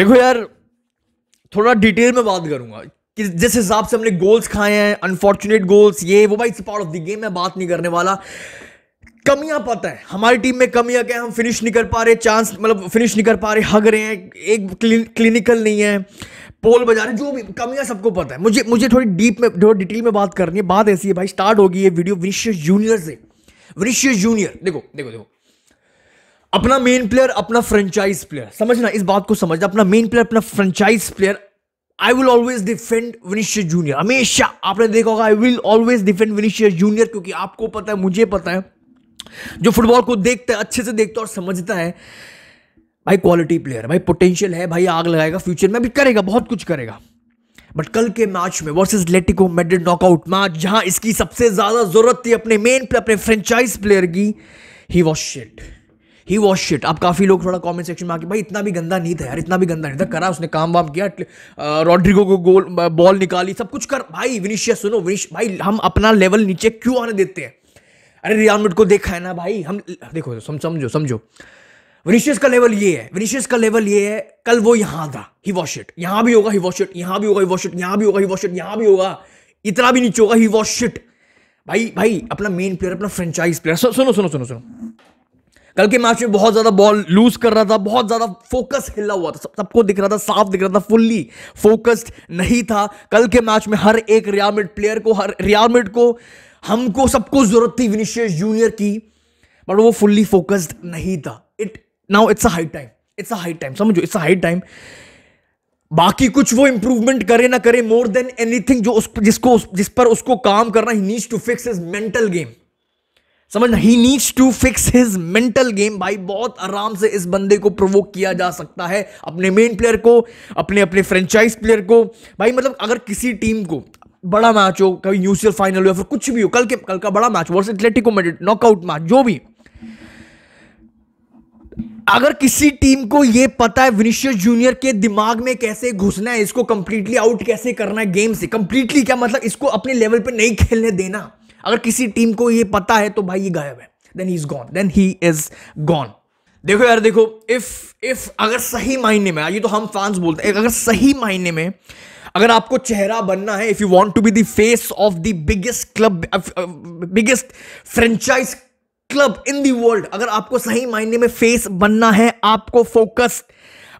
देखो यार थोड़ा डिटेल में बात करूंगा कि जिस हिसाब से हमने गोल्स खाए हैं अनफॉर्चुनेट गोल्स ये वो भाई it's part of the game मैं बात नहीं करने वाला कमियां पता है हमारी टीम में कमियां क्या है हम फिनिश नहीं कर पा रहे चांस मतलब फिनिश नहीं कर पा रहे हग रहे हैं एक क्लिन, क्लिनिकल नहीं है पोल बजा रहे जो भी कमियां सबको पता है मुझे मुझे थोड़ी डीप में थोड़ी डिटेल में बात करनी है बात ऐसी है भाई स्टार्ट होगी ये वीडियो विनिशियस जूनियर से विनिशियस जूनियर देखो देखो देखो अपना मेन प्लेयर अपना फ्रेंचाइज प्लेयर समझना इस बात को समझना अपना मेन प्लेयर अपना franchise player I will always defend Vinicius Junior हमेशा आपने देखा होगा I will always defend Vinicius Junior क्योंकि आपको पता है मुझे पता है जो फुटबॉल को देखता है अच्छे से देखता है और समझता है भाई क्वालिटी प्लेयर भाई पोटेंशियल है भाई आग लगाएगा फ्यूचर में भी करेगा बहुत कुछ करेगा बट कल के मैच में versus Atletico Madrid knockout match जहां इसकी सबसे ज्यादा जरूरत थी अपने मेन प्लेयर अपने फ्रेंचाइज प्लेयर की he was shit he was shit अब काफ़ी लोग थोड़ा कमेंट सेक्शन में आके भाई इतना भी गंदा नहीं था यार इतना भी गंदा नहीं था करा उसने काम वाम किया रॉड्रिगो को गोल बॉल निकाली सब कुछ कर भाई विनिशिया सुनो विनिश भाई हम अपना लेवल नीचे क्यों आने देते हैं अरे रियाल को देखा है ना भाई हम देखो समझो समझो विनिशियस का लेवल ये है विनिशियस का लेवल ये है कल वो यहां था ही वॉश इट यहां भी होगा ही वॉश इट यहां भी होगा ही वॉश इट यहां भी होगा ही वॉश इट यहां भी होगा इतना भी नीचे होगा ही वॉश इट भाई भाई अपना मेन प्लेयर अपना फ्रेंचाइज प्लेयर सुनो सुनो सुनो सुनो कल के मैच में बहुत ज्यादा बॉल लूज कर रहा था बहुत ज्यादा फोकस हिला हुआ था सबको दिख रहा था साफ दिख रहा था फुल्ली फोकस्ड नहीं था कल के मैच में हर एक रियामिड प्लेयर को हर रियामिड को हमको सबको जरूरत थी विनिशियस जूनियर की बट वो फुल्ली फोकस्ड नहीं था it now it's a high time it's a high time समझो इट्स अ हाई टाइम बाकी कुछ वो इंप्रूवमेंट करे ना करे मोर देन एनीथिंग जो उस जिसको जिस पर उसको काम करना he needs to fix his mental game समझना he needs to fix his mental game भाई बहुत आराम से इस बंदे को प्रोवोक किया जा सकता है अपने मेन प्लेयर को अपने अपने फ्रेंचाइज प्लेयर को भाई मतलब अगर किसी टीम को बड़ा मैच हो कभी यूसीएल फाइनल हो या फिर कुछ भी हो कल के कल का बड़ा match versus Atletico Madrid knockout match जो भी अगर किसी टीम को यह पता है विनिशियस जूनियर के दिमाग में कैसे घुसना है इसको कंप्लीटली आउट कैसे करना है गेम से कंप्लीटली क्या मतलब इसको अपने लेवल पे नहीं खेलने देना अगर किसी टीम को ये पता है तो भाई ये गायब है then he is gone then he is gone देखो यार देखो इफ इफ अगर सही मायने में ये तो हम फैंस बोलते हैं अगर सही मायने में अगर आपको चेहरा बनना है if you want to be the face of the biggest club biggest franchise club in the world अगर आपको सही मायने में फेस बनना है आपको फोकस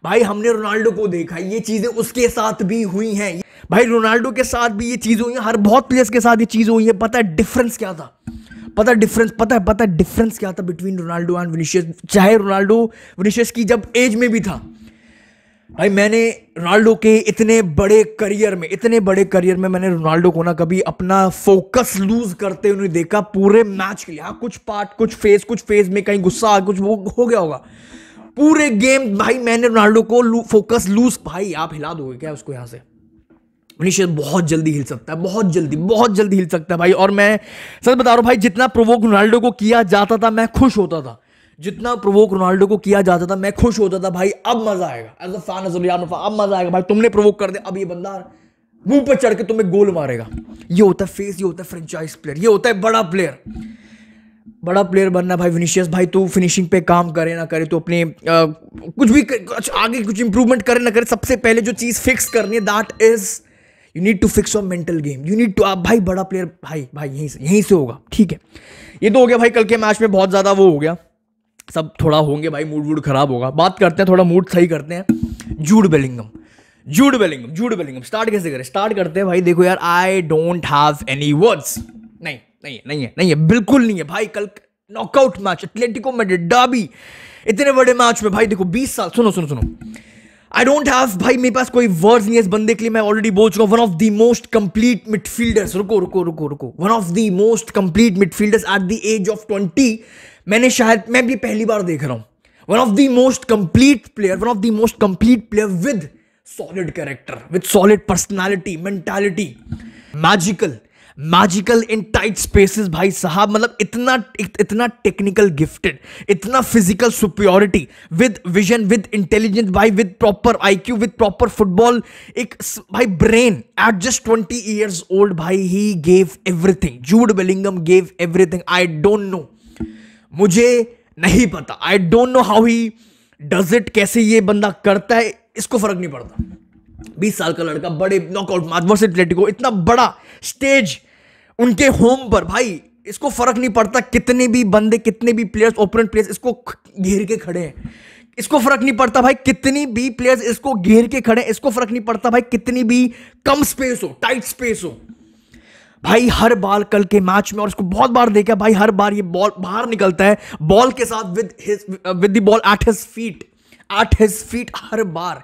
भाई हमने रोनाल्डो को देखा ये चीजें उसके साथ भी हुई हैं भाई रोनाल्डो के साथ भी ये चीज़ हुई है हर बहुत प्लेयर्स के साथ ये चीज़ हुई है पता है डिफरेंस क्या था पता डिफरेंस पता है पता है डिफरेंस क्या था बिटवीन रोनाल्डो एंड विनीशियस चाहे रोनाल्डो विनीशियस की जब एज में भी था भाई मैंने रोनाल्डो के इतने बड़े करियर में इतने बड़े करियर में मैंने रोनाल्डो को ना कभी अपना फोकस लूज करते उन्हें देखा पूरे मैच के लिए हाँ कुछ पार्ट कुछ फेस कुछ फेस में कहीं गुस्सा कुछ वो हो गया होगा पूरे गेम भाई मैंने रोनाल्डो को लू, फोकस लूज भाई आप हिला दोगे क्या उसको यहाँ से मनीष बहुत जल्दी हिल सकता है बहुत जल्दी बहुत जल्दी हिल सकता है भाई और मैं सच बता रहा हूँ भाई जितना प्रोवोक रोनाल्डो को किया जाता था मैं खुश होता था जितना प्रोवोक रोनाल्डो को किया जाता था मैं खुश होता था भाई अब मजा आएगा एज अ फैन एज अब मजा आएगा भाई तुमने प्रोवोक कर दिया अब ये बंदा मुंह पर चढ़ के तुम्हें गोल मारेगा ये होता है फेस ये होता है फ्रेंचाइज प्लेयर ये होता है बड़ा प्लेयर बड़ा प्लेयर बनना भाई विनिशियस भाई तू फिनिशिंग पे काम करे ना करे तो अपने आ, कुछ भी कर, आगे कुछ इंप्रूवमेंट करे ना करे सबसे पहले जो चीज़ फिक्स करनी है that is you need to fix your mental game you need to आप भाई बड़ा प्लेयर भाई भाई यहीं से यहीं से होगा ठीक है ये तो हो गया भाई कल के मैच में बहुत ज़्यादा वो हो गया सब थोड़ा होंगे भाई मूड वूड खराब होगा बात करते हैं थोड़ा मूड सही करते हैं Jude Bellingham Jude Bellingham Jude Bellingham start कैसे करें स्टार्ट करते हैं भाई देखो यार I don't have any words नहीं नहीं है नहीं है नहीं है बिल्कुल नहीं है भाई कल knockout match Atletico Madrid derby इतने बड़े मैच में भाई देखो बीस साल सुनो सुनो सुनो आई डोंट हैव भाई मेरे पास कोई वर्ड्स नहीं है इस बंदे के लिए मैं ऑलरेडी बोल चुका हूँ one of the most complete midfielders रुको रुको रुको रुको one of the most complete midfielders at the age of twenty मैंने शायद मैं भी पहली बार देख रहा हूँ one of the most complete player one of the most complete player with solid character with solid personality mentality magical magical in tight spaces भाई साहब मतलब इतना इतना टेक्निकल गिफ्टेड इतना physical superiority with vision with intelligence भाई with proper IQ with proper football एक भाई brain at just twenty years old भाई he gave everything Jude Bellingham gave everything I don't know मुझे नहीं पता I don't know how he does it कैसे ये बंदा करता है इसको फर्क नहीं पड़ता बीस साल का लड़का बड़े नॉकआउट माधवर से को इतना बड़ा स्टेज उनके होम पर भाई इसको फर्क नहीं पड़ता कितने भी बंदे कितने भी प्लेयर्स ओपन प्लेयर्स इसको घेर के खड़े हैं इसको फर्क नहीं पड़ता भाई कितनी भी प्लेयर्स इसको घेर के खड़े इसको फर्क नहीं पड़ता भाई कितनी भी कम स्पेस हो टाइट स्पेस हो भाई हर बार कल के मैच में और इसको बहुत बार देखा भाई हर बार ये बॉल बाहर निकलता है बॉल के साथ with his with the ball at his feet at his feet हर बार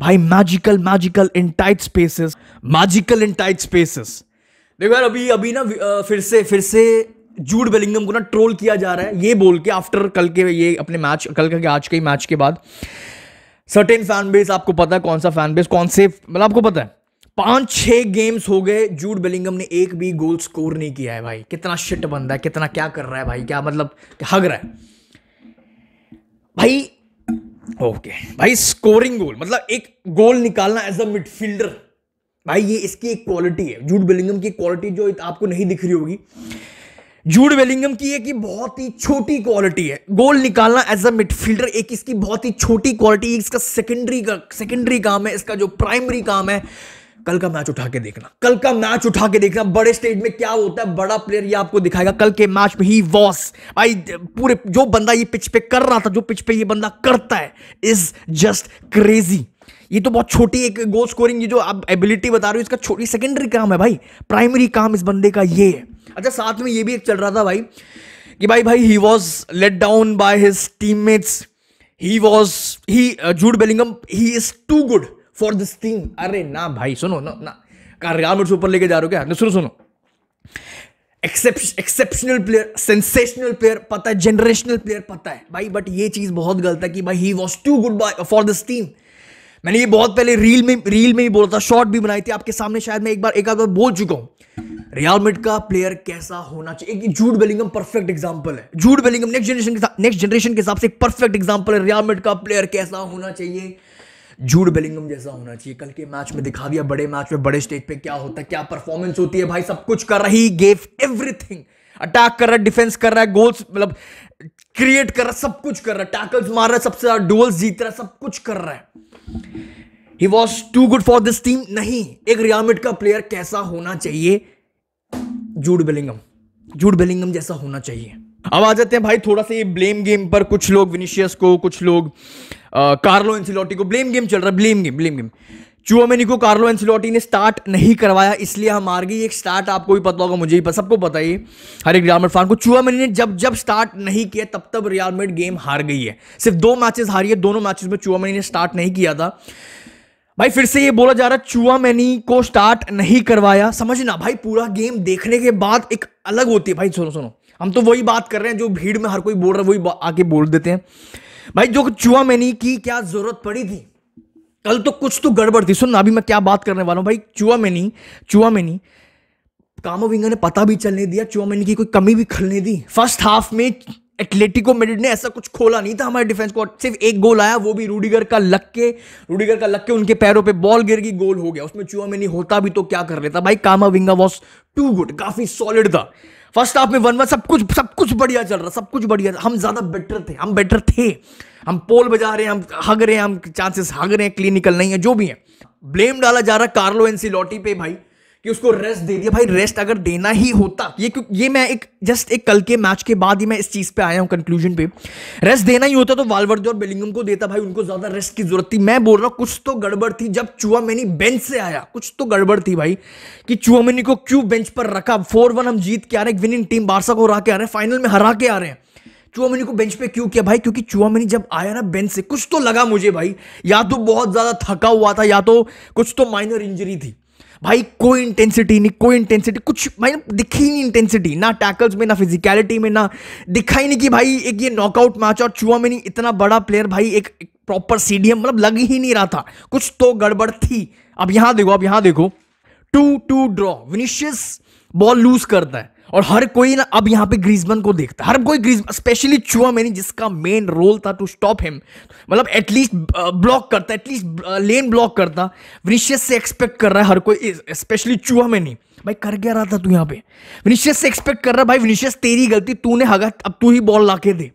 भाई magical magical in tight spaces magical in tight spaces देखो यार अभी अभी ना फिर से फिर से जूड बेलिंगम को ना ट्रोल किया जा रहा है ये बोल के आफ्टर कल के ये अपने मैच कल के आज के मैच के बाद सर्टेन फैन बेस आपको पता है कौन सा फैन बेस कौन से मतलब आपको पता है पांच छह गेम्स हो गए जूड बेलिंगम ने एक भी गोल स्कोर नहीं किया है भाई कितना शिट बंदा है कितना क्या कर रहा है भाई क्या मतलब हग रहा है भाई ओके भाई स्कोरिंग गोल मतलब एक गोल निकालना एज अ मिडफील्डर भाई ये इसकी एक क्वालिटी है जूड बेलिंगम की क्वालिटी जो आपको नहीं दिख रही होगी जूड बेलिंगम की एक बहुत ही छोटी क्वालिटी है गोल निकालना एज अ मिडफील्डर एक इसकी बहुत ही छोटी क्वालिटी इसका सेकेंडरी का सेकेंडरी काम है इसका जो प्राइमरी काम है कल का मैच उठा के देखना कल का मैच उठा के देखना बड़े स्टेज में क्या होता है बड़ा प्लेयर ये आपको दिखाएगा कल के मैच में ही वॉस भाई पूरे जो बंदा ये पिच पे कर रहा था जो पिच पे ये बंदा करता है इज जस्ट क्रेजी ये तो बहुत छोटी एक गोल स्कोरिंग ये जो आप एबिलिटी बता रहे हो इसका छोटी सेकेंडरी काम है भाई प्राइमरी काम इस बंदे का ये है अच्छा साथ में ये भी एक चल रहा था भाई कि भाई भाई he was let down by his teammates he was he Jude Bellingham he is too good for this team अरे ना भाई सुनो ना ना कारगार मेरे ऊपर लेके जा रहे हो क्या सुनो सुनो एक्सेप्शनल प्लेयर सेंसेशनल प्लेयर पता है जनरेशनल प्लेयर पता है भाई बट ये चीज बहुत गलत है कि भाई he was too good by for this team मैंने ये बहुत पहले रील में रील में ही बोला था शॉर्ट भी बनाई थी आपके सामने शायद मैं एक बार एक बार बोल चुका हूँ रियाल मिट का प्लेयर कैसा होना चाहिए एक जूड बेलिंगम परफेक्ट एग्जांपल है जूड बेलिंगम नेक्स्ट जनरेशन के नेक्स्ट जनरेशन के हिसाब से एक परफेक्ट एग्जांपल है रियाल मिट का प्लेयर कैसा होना चाहिए जूड बेलिंगम जैसा होना चाहिए कल के मैच में दिखा दिया बड़े मैच में बड़े स्टेज पे क्या होता है क्या परफॉर्मेंस होती है भाई सब कुछ कर रही गेव एवरीथिंग अटैक कर रहा है डिफेंस कर रहा है गोल्स मतलब क्रिएट कर रहा सब कुछ कर रहा टैकल्स मार रहा सबसे ज्यादा डुअल्स जीत रहा सब कुछ कर रहा है he was too good for this team नहीं एक रियामिट का प्लेयर कैसा होना चाहिए जूड बेलिंगम जूड बेलिंगम जैसा होना चाहिए अब आ जाते हैं भाई थोड़ा सा ये ब्लेम गेम पर कुछ लोग विनिशियस को कुछ लोग आ, कार्लो इंसिलोटी को ब्लेम गेम चल रहा है blame game blame game Tchouameni को कार्लो एंसिलोटी ने स्टार्ट नहीं करवाया इसलिए हम मार गई एक स्टार्ट आपको भी पता होगा मुझे भी सबको पता ही हर एक रियालमेट फान को चुआमेनी ने जब जब स्टार्ट नहीं किया तब तब रियालमेट गेम हार गई है सिर्फ दो मैचेस हारी है दोनों मैचेस में चुआमेनी ने स्टार्ट नहीं किया था भाई फिर से ये बोला जा रहा है चुआ मैनी को स्टार्ट नहीं करवाया समझना भाई पूरा गेम देखने के बाद एक अलग होती है भाई सुनो सुनो हम तो वही बात कर रहे हैं जो भीड़ में हर कोई बोल रहा है वही आके बोल देते हैं भाई जो चुआ मैनी की क्या जरूरत पड़ी थी कल तो कुछ तो गड़बड़ थी सुन ना अभी मैं क्या बात करने वाला हूँ भाई चुआ में नहीं चुआ में नहीं कामोविंगा ने पता भी चलने दिया चुआ में की कोई कमी भी खलने दी फर्स्ट हाफ में एटलेटिको मेडिड ने ऐसा कुछ खोला नहीं था हमारे डिफेंस को सिर्फ एक गोल आया वो भी रूडीगर का लग के रूडीगर का लग के उनके पैरों पे बॉल गिर गई गोल हो गया उसमें चुआ में नहीं होता भी तो क्या कर लेता भाई कामाविंगा वॉज टू गुड काफी सॉलिड था फर्स्ट हाफ में वन वन सब कुछ सब कुछ बढ़िया चल रहा सब कुछ बढ़िया हम ज़्यादा बेटर थे हम बेटर थे हम पोल बजा रहे हैं हम हग रहे हैं हम चांसेस हग रहे हैं क्लिनिकल नहीं है जो भी है ब्लेम डाला जा रहा है कार्लो लॉटी पे भाई कि उसको रेस्ट दे दिया भाई रेस्ट अगर देना ही होता ये ये मैं एक जस्ट एक कल के मैच के बाद ही मैं इस चीज़ पे आया हूँ कंक्लूजन पे रेस्ट देना ही होता तो वालवर्दे और बेलिंगम को देता भाई उनको ज़्यादा रेस्ट की जरूरत थी मैं बोल रहा हूँ कुछ तो गड़बड़ थी जब चुआ मैनी बेंच से आया कुछ तो गड़बड़ थी भाई कि चुआ मैनी को क्यों बेंच पर रखा फोर वन हम जीत के आ रहे हैं विनिंग टीम बारसा को हरा के आ रहे हैं फाइनल में हरा के आ रहे हैं चुआमनी को बेंच पे क्यों किया भाई क्योंकि चुआमनी जब आया ना बेंच से कुछ तो लगा मुझे भाई या तो बहुत ज़्यादा थका हुआ था या तो कुछ तो माइनर इंजरी थी भाई कोई इंटेंसिटी नहीं कोई इंटेंसिटी कुछ भाई दिखी नहीं इंटेंसिटी ना टैकल्स में ना फिजिकलिटी में ना दिखा ही नहीं कि भाई एक ये नॉकआउट मैच और चुआ में नहीं इतना बड़ा प्लेयर भाई एक प्रॉपर सीडीएम मतलब लग ही नहीं रहा था कुछ तो गड़बड़ थी अब यहां देखो अब यहां देखो two two draw Vinicius ball loose करता है और हर कोई ना अब यहाँ पे ग्रीजमन को देखता हर कोई ग्रीज स्पेशली चुआ मैनी जिसका मेन रोल था टू स्टॉप हिम मतलब एटलीस्ट ब्लॉक uh, करता एटलीस्ट लेन ब्लॉक करता विनिशियस से एक्सपेक्ट कर रहा है हर कोई स्पेशली चुआ मैनी भाई कर क्या रहा था तू यहाँ पे विनिशियस से एक्सपेक्ट कर रहा भाई विनिशियस तेरी गलती तूने हगा अब तू ही बॉल ला के दे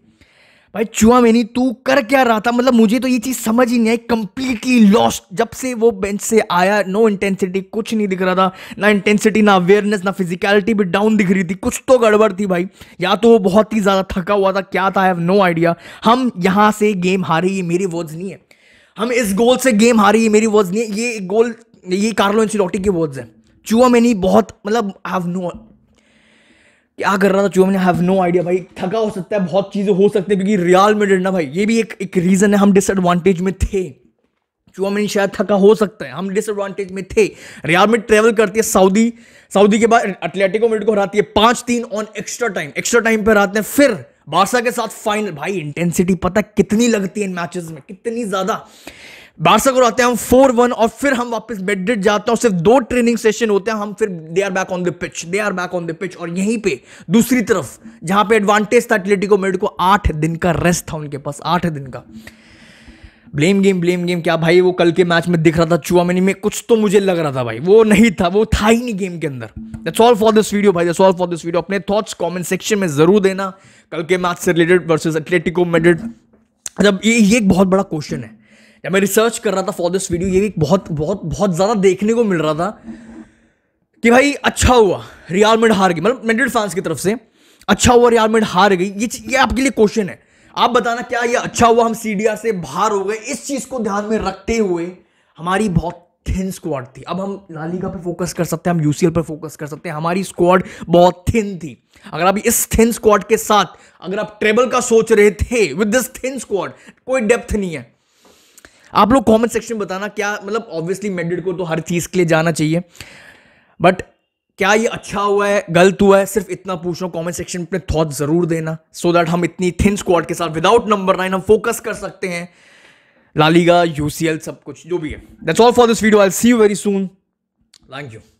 भाई चुआ मैनी तू कर क्या रहा था मतलब मुझे तो ये चीज़ समझ ही नहीं आई कंप्लीटली लॉस्ट जब से वो बेंच से आया नो इंटेंसिटी कुछ नहीं दिख रहा था ना इंटेंसिटी ना अवेयरनेस ना फिजिकलिटी भी डाउन दिख रही थी कुछ तो गड़बड़ थी भाई या तो वो बहुत ही ज़्यादा थका हुआ था क्या था आई हैव नो आइडिया हम यहाँ से गेम हारे ये मेरी वर्ड्स नहीं है हम इस गोल से गेम हारे ये मेरी वर्ड्स नहीं है ये गोल ये कार्लो इंसिलोटी के वर्ड्स है चुआ मैनी बहुत मतलब आई हैव नो क्या कर रहा था चूहा मैंने हैव नो आइडिया भाई थका हो सकता है बहुत चीज़ें हो सकती है क्योंकि रियाल में ना भाई ये भी एक एक रीज़न है हम डिसएडवांटेज में थे चुआमिनी शायद थका हो सकता है हम डिसएडवांटेज में थे रियाल में ट्रेवल करती है सऊदी सऊदी के बाद अटलेटिको मिड को हराती है पांच तीन on extra time extra time पर हराते हैं फिर बारसा के साथ फाइनल भाई इंटेंसिटी पता कितनी लगती है इन मैचेस में कितनी ज़्यादा बारसा को आते हैं हम फोर वन और फिर हम वापस बेड्रिड जाते हैं सिर्फ दो ट्रेनिंग सेशन होते हैं हम फिर they are back on the pitch they are back on the pitch और यहीं पे दूसरी तरफ जहां पे एडवांटेज था एटलेटिको मेड को आठ दिन का रेस्ट था उनके पास आठ दिन का ब्लेम गेम ब्लेम गेम क्या भाई वो कल के मैच में दिख रहा था चुआ चुआमिनी में कुछ तो मुझे लग रहा था भाई वो नहीं था वो था ही नहीं गेम के अंदर that's all for this video भाई that's all for this video अपने थॉट्स कमेंट सेक्शन में जरूर देना कल के मैच से रिलेटेड वर्सेस एटलेटिको मेड्रिड जब ये ये एक बहुत बड़ा क्वेश्चन है जब मैं रिसर्च कर रहा था फॉर दिस वीडियो ये बहुत बहुत बहुत ज़्यादा देखने को मिल रहा था कि भाई अच्छा हुआ रियाल मेड हार गई मतलब मेडिड फैंस की तरफ से अच्छा हुआ रियाल मेड हार गई ये ये आपके लिए क्वेश्चन है आप बताना क्या ये अच्छा हुआ हम सीडिया से बाहर हो गए इस चीज़ को ध्यान में रखते हुए हमारी बहुत थिन स्क्वाड थी अब हम लालीगा पर फोकस कर सकते हैं हम यूसीएल पर फोकस कर सकते हैं हमारी स्क्वाड बहुत थिन थी अगर आप इस थिन स्क्वाड के साथ अगर आप ट्रेबल का सोच रहे थे विद दिस थिन स्क्वाड कोई डेप्थ नहीं है आप लोग कमेंट सेक्शन में बताना क्या मतलब ऑब्वियसली मेडिड को तो हर चीज़ के लिए जाना चाहिए बट क्या ये अच्छा हुआ है गलत हुआ है सिर्फ इतना पूछ रहा हूँ कॉमेंट सेक्शन में थॉट ज़रूर देना सो so दैट हम इतनी थिन स्क्वाड के साथ विदाउट नंबर नाइन हम फोकस कर सकते हैं लालीगा यूसीएल सब कुछ जो भी है that's all for this video I see you very soon thank you